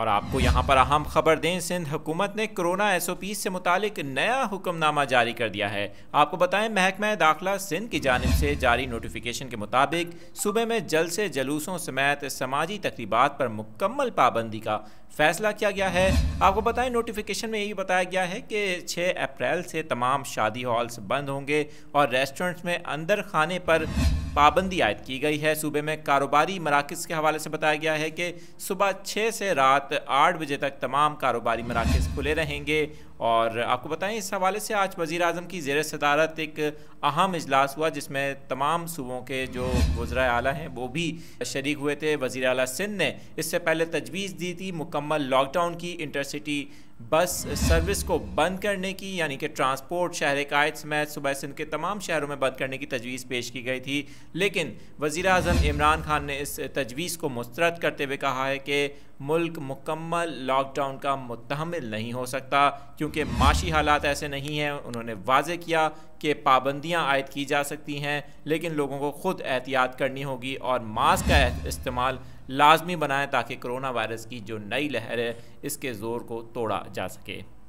और आपको यहाँ पर अहम खबर दें सिंध हुकूमत ने कोरोना एस ओ पी से मुतालिक नया हुक्मनामा जारी कर दिया है आपको बताएं महकमा दाखिला सिंध की जानब से जारी नोटिफिकेशन के मुताबिक सूबे में जल से जलूसों समेत समाजी तकरीबा पर मुकम्मल पाबंदी का फैसला किया गया है आपको बताएं नोटिफिकेशन में यही बताया गया है कि छः अप्रैल से तमाम शादी हॉल्स बंद होंगे और रेस्टोरेंट्स में अंदर खाने पर पाबंदी आयद की गई है सूबे में कारोबारी मराकज़ के हवाले से बताया गया है कि सुबह छः से रात आठ बजे तक तमाम कारोबारी मराकज़ खुले रहेंगे और आपको बताएं इस हवाले से आज वज़ी अजम की जेर सदारत एक अहम अजलास हुआ जिसमें तमाम सूबों के जो वज्रा अली हैं वो भी शरीक हुए थे वज़ी अल सिंध ने इससे पहले तजवीज़ दी थी मुकम्मल लॉकडाउन की इंटरसिटी बस सर्विस को बंद करने की यानी कि ट्रांसपोर्ट शहर कायद समेत सुबह सिंध के तमाम शहरों में बंद करने की तजवीज़ पेश की गई थी लेकिन वज़ी अजम इमरान खान ने इस तजवीज़ को मुस्रद करते हुए कहा है कि मुल्क मुकम्मल लॉकडाउन का मुतहमल नहीं हो सकता क्योंकि माशी हालात ऐसे नहीं हैं उन्होंने वाज किया कि पाबंदियाँ आयद की जा सकती हैं लेकिन लोगों को ख़ुद एहतियात करनी होगी और मास्क का इस्तेमाल लाजमी बनाएं ताकि करोना वायरस की जो नई लहर है इसके ज़ोर को तोड़ा जा सके